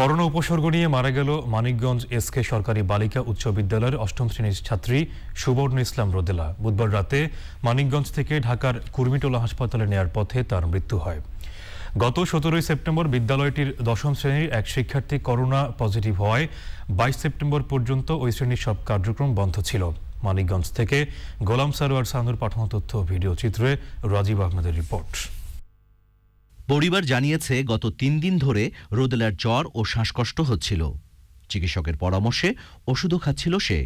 corona উপসর্গ নিয়ে মারা গেল মানিকগঞ্জ এসকে সরকারি বালিকা উচ্চ বিদ্যালয়ের অষ্টম শ্রেণীর ছাত্রী সুবর্ণ ইসলাম রোদেলা বুধবার রাতে মানিকগঞ্জ থেকে ঢাকার কুর্মিটোলা হাসপাতালে নেয়ার পথে তার মৃত্যু হয় গত সতেরোই সেপ্টেম্বর বিদ্যালয়টির দশম শ্রেণীর এক শিক্ষার্থী করোনা পজিটিভ হওয়ায় বাইশ সেপ্টেম্বর পর্যন্ত ওই শ্রেণীর সব কার্যক্রম বন্ধ ছিল মানিকগঞ্জ থেকে গোলাম সারোয়ার সানুর পাঠানো তথ্য ভিডিও চিত্রে রাজীব আহমেদের রিপোর্ট পরিবার জানিয়েছে গত তিন দিন ধরে রোদেলার জ্বর ও শ্বাসকষ্ট হচ্ছিল চিকিৎসকের পরামর্শে ওষুধও খাচ্ছিল সে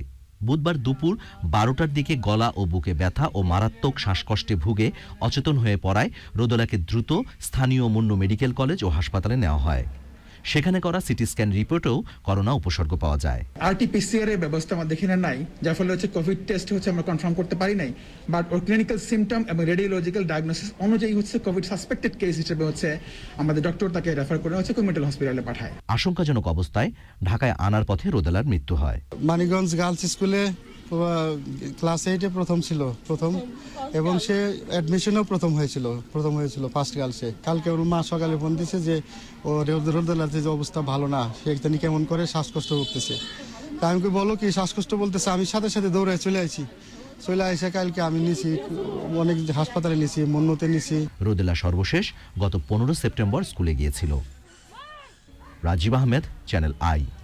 বুধবার দুপুর বারোটার দিকে গলা ও বুকে ব্যথা ও মারাত্মক শ্বাসকষ্টে ভুগে অচেতন হয়ে পড়ায় রোদলাকে দ্রুত স্থানীয় মুন্ডু মেডিকেল কলেজ ও হাসপাতালে নেওয়া হয় সেখানে করা সিটি স্ক্যান রিপোর্টেও করোনা উপসর্গ পাওয়া যায় আরটিপিসিআর এর ব্যবস্থা আমাদের এখানে নাই যার ফলে হচ্ছে কোভিড টেস্ট হচ্ছে আমরা কনফার্ম করতে পারি নাই বাট ওর ক্লিনিক্যাল সিমটম এবং রেডিওলজিক্যাল ডায়াগনোসিস অনুযায়ী হচ্ছে কোভিড সাসপেক্টেড কেস হিসেবে হচ্ছে আমাদের ডক্টর তাকে রেফার করে হচ্ছে কমিউনিটাল হসপিটালে পাঠায় আশঙ্কাজনক অবস্থায় ঢাকায় আনার পথে রোদেলার মৃত্যু হয় মানিগঞ্জ গার্লস স্কুলে ক্লাস এইটে প্রথম ছিল প্রথম এবং সে অ্যাডমিশনেও প্রথম হয়েছিল প্রথম হয়েছিল ফার্স্ট গার্লসে কালকে ওর মা সকালে ফোন দিছে যে ও রেহদুল্লাতে যে অবস্থা ভালো না সে তিনি কেমন করে শ্বাসকষ্ট করতেছে তা আমি বলো কি শ্বাসকষ্ট বলতেছে আমি সাথে সাথে দৌড়ে চলে আসি চলে আসে কালকে আমি নিছি অনেক হাসপাতালে নিছি মন্নতে নিছি রোদেলা সর্বশেষ গত পনেরো সেপ্টেম্বর স্কুলে গিয়েছিল রাজীব আহমেদ চ্যানেল আই